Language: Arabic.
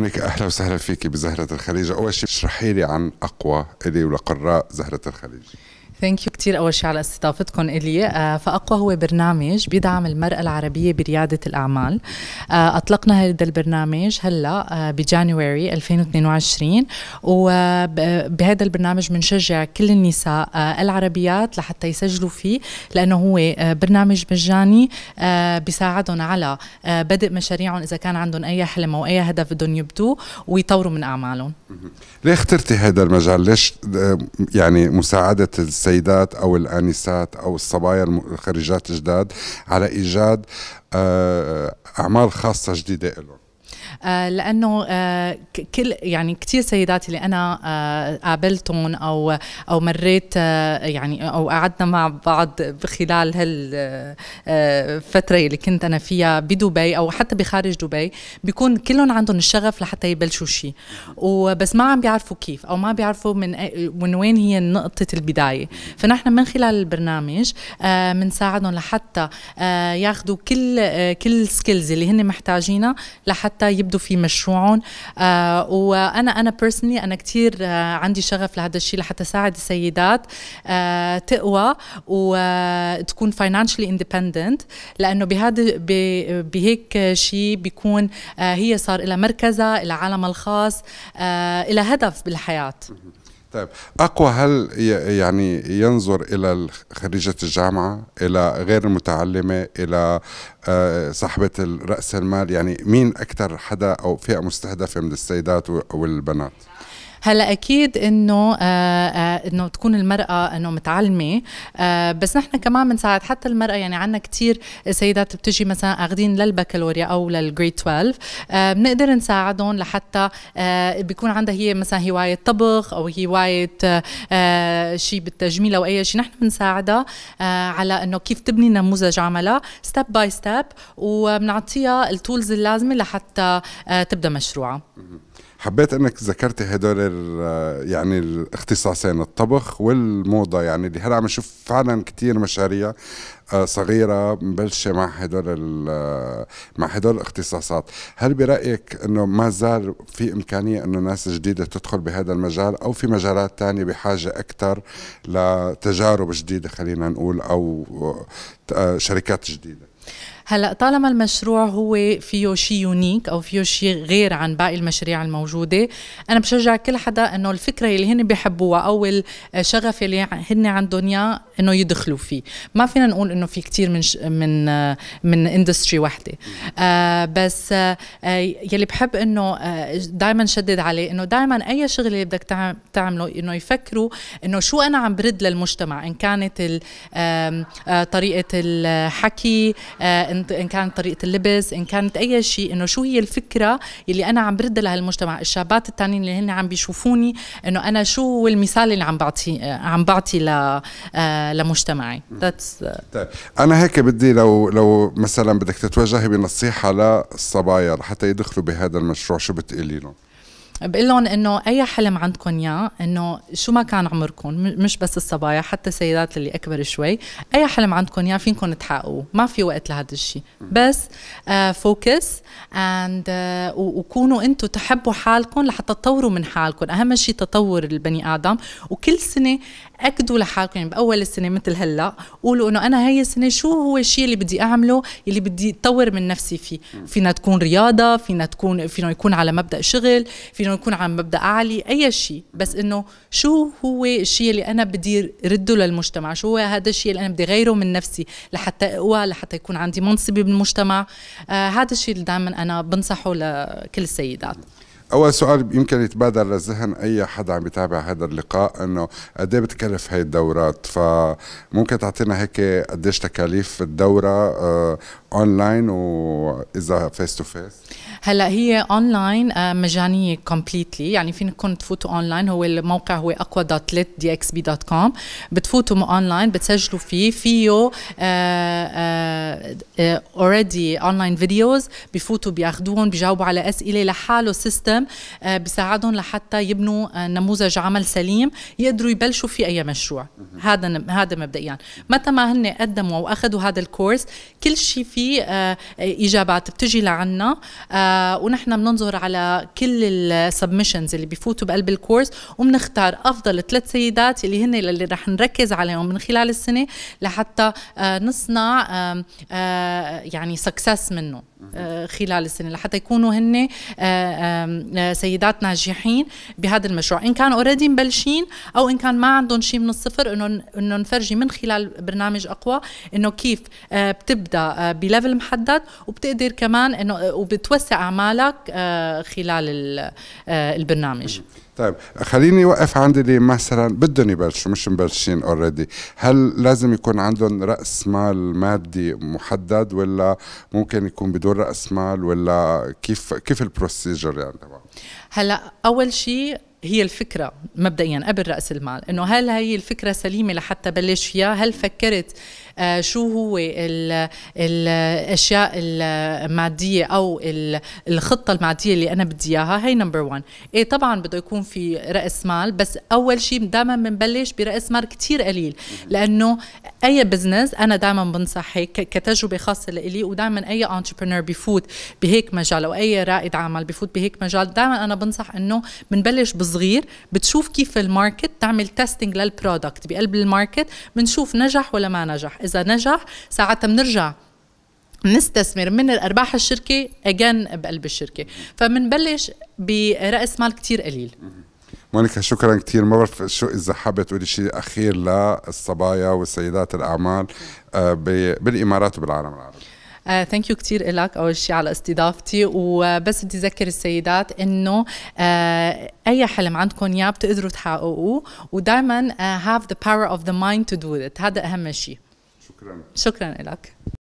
مونيكا اهلا وسهلا فيكي بزهره الخليج اول شيء اشرحي لي عن اقوى الي ولقراء زهره الخليج ثانك يو كثير اول شيء على استضافتكم الي آه، فاقوى هو برنامج بيدعم المراه العربيه برياده الاعمال آه، اطلقنا هذا البرنامج هلا بجانيوري 2022 وبهذا البرنامج بنشجع كل النساء آه، العربيات لحتى يسجلوا فيه لانه هو برنامج مجاني بيساعدهم على بدء مشاريعهم اذا كان عندهم اي حلم او اي هدف بدهم يبدوه ويطوروا من اعمالهم ليه اخترتي هذا المجال ليش يعني مساعده السيدات او الانسات او الصبايا الخريجات الجداد على ايجاد آه، اعمال خاصه جديده لهم آه، لانه آه، كل يعني كثير سيدات اللي انا آه، قابلتهم او او مريت يعني او قعدنا مع بعض خلال هالفتره اللي كنت انا فيها بدبي او حتى بخارج دبي بيكون كلهم عندهم الشغف لحتى يبلشوا شيء وبس ما عم بيعرفوا كيف او ما بيعرفوا من من وين هي نقطه البدايه فنحن من خلال البرنامج بنساعدهم لحتى ياخذوا كل كل السكيلز اللي هن محتاجينها لحتى يبدوا في مشروعهم آه، وانا انا بيرسونلي انا كثير آه، عندي شغف لهذا الشيء لحتى ساعد السيدات آه، تقوى وتكون فاينانشلي اندبندنت لانه بهذا بهيك شيء بيكون هي صار لها مركزها لها عالمها الخاص لها هدف بالحياه طيب اقوى هل يعني ينظر الى خريجه الجامعه الى غير المتعلمه الى آه، صاحبه راس المال يعني مين اكثر حدا او فئه مستهدفه من السيدات والبنات هلا اكيد انه آه، آه، انه تكون المراه انه متعلمه آه، بس نحن كمان بنساعد حتى المراه يعني عندنا كثير سيدات بتجي مثلا اخذين للبكالوريا او للجريد 12 بنقدر نساعدهم لحتى بيكون عندها هي مثلا هوايه طبخ او هوايه شيء بالتجميل او اي شيء نحن بنساعدها على انه كيف تبني نموذج عملها ستيب باي ستيب وبنعطيها التولز اللازمه لحتى تبدا مشروعها حبيت انك ذكرتي هدول يعني الاختصاصين الطبخ والموضه يعني اللي هلا عم نشوف فعلا كثير مشاريع آه، صغيره مبلشه مع هدول آه، مع هدول الاختصاصات هل برايك انه ما زال في امكانيه انه ناس جديده تدخل بهذا المجال او في مجالات ثانيه بحاجه اكثر لتجارب جديده خلينا نقول او آه، شركات جديده هلا طالما المشروع هو فيه شيء يونيك او فيه شيء غير عن باقي المشاريع الموجوده انا بشجع كل حدا انه الفكره اللي هن بيحبوها او الشغف اللي هن عندهم اياه انه يدخلوا فيه ما فينا نقول انه في كثير من ش... من من اندستري وحده آه بس آه يلي بحب انه آه، دائما شدد عليه انه دائما اي شغله بدك تعمله انه يفكروا انه شو انا عم برد للمجتمع ان كانت آه، طريقه الحكي آه ان كانت طريقه اللبس ان كانت اي شيء انه شو هي الفكره اللي انا عم لها لهالمجتمع الشابات الثانيين اللي هن عم بيشوفوني انه انا شو هو المثال اللي عم بعطي عم بعطي ل آه، لمجتمعي ذاتس طيب انا هيك بدي لو لو مثلا بدك تتوجهي بنصيحه للصبايا لحتى يدخلوا بهذا المشروع شو بتقولي لهم بقول لهم انه اي حلم عندكم اياه انه شو ما كان عمركم مش بس الصبايا حتى السيدات اللي اكبر شوي اي حلم عندكم اياه فينكم تحققوه ما في وقت لهذا الشيء بس فوكس آه، اند آه، وكونوا انتم تحبوا حالكم لحتى تطوروا من حالكم اهم شيء تطور البني ادم وكل سنه اكدوا لحالكم يعني باول السنه مثل هلا قولوا انه انا هي السنه شو هو الشيء اللي بدي اعمله اللي بدي اطور من نفسي فيه فينا تكون رياضه فينا تكون فينا يكون على مبدا شغل فينا يكون على مبدا عالي اي شيء بس انه شو هو الشيء اللي انا بدي رده للمجتمع شو هو هذا الشيء اللي انا بدي غيره من نفسي لحتى اقوى لحتى يكون عندي منصبي بالمجتمع آه هذا الشيء اللي دائما انا بنصحه لكل السيدات اول سؤال يمكن يتبادر للذهن اي حدا عم يتابع هذا اللقاء انه قد ايه بتكلف هاي الدورات فممكن تعطينا هيك قديش تكاليف الدوره اونلاين آه، واذا فيس تو فيس هلا هي اونلاين آه، مجانيه كومبليتلي يعني فينكم تفوتوا اونلاين هو الموقع هو اقوى دوت ليت دي اكس بي دوت كوم بتفوتوا اونلاين بتسجلوا فيه فيه اوريدي اونلاين فيديوز بفوتوا بياخذوهم بجاوبوا على اسئله لحاله سيستم آه، بيساعدهم لحتى يبنوا آه، نموذج عمل سليم يقدروا يبلشوا فيه اي مشروع هذا هذا مبدئيا متى ما هن قدموا واخذوا هذا الكورس كل شيء فيه اجابات بتجي لعنا ونحن بننظر على كل السبمشنز اللي بيفوتوا بقلب الكورس وبنختار افضل ثلاث سيدات اللي هن اللي رح نركز عليهم من خلال السنه لحتى آه، نصنع آه، يعني سكسس منهم آه، خلال السنه لحتى يكونوا هن آه، آه، سيدات ناجحين بهذا المشروع ان كان اوريدي مبلشين او ان كان ما عندهم شيء من الصفر انه انه نفرجي من خلال برنامج اقوى انه كيف بتبدا بليفل محدد وبتقدر كمان انه وبتوسع اعمالك خلال البرنامج طيب خليني اوقف عند اللي مثلا بدهم يبلشوا مش مبلشين اوريدي هل لازم يكون عندهم راس مال مادي محدد ولا ممكن يكون بدون راس مال ولا كيف كيف البروسيجر يعني هلا اول شيء هي الفكره مبدئيا قبل راس المال انه هل هي الفكره سليمه لحتى بلش فيها هل فكرت آه، شو هو ال الاشياء الماديه او الخطه الماديه اللي انا بدي اياها هي نمبر 1 ايه طبعا بده يكون في راس مال بس اول شيء دائما بنبلش براس مال كثير قليل لانه اي بزنس انا دائما بنصح هيك كتجربه خاصه لإلي ودائما اي انتربرنور بفوت بهيك مجال او اي رائد عمل بفوت بهيك مجال دائما انا بنصح انه بنبلش بصغير بتشوف كيف الماركت تعمل تيستينج للبرودكت بقلب الماركت بنشوف نجح ولا ما نجح اذا نجح ساعتها بنرجع نستثمر من ارباح الشركه اجان بقلب الشركه فبنبلش براس مال كتير قليل مونيكا شكرا كثير ما بعرف شو اذا حابه تقولي شيء اخير للصبايا والسيدات الاعمال آه، بالامارات وبالعالم العربي ثانك يو كثير لك اول شيء على استضافتي وبس بدي اذكر السيدات انه uh, اي حلم عندكم اياه بتقدروا تحققوه ودائما هاف ذا باور اوف ذا مايند تو دو ات هذا اهم شيء شكرا شكرا لك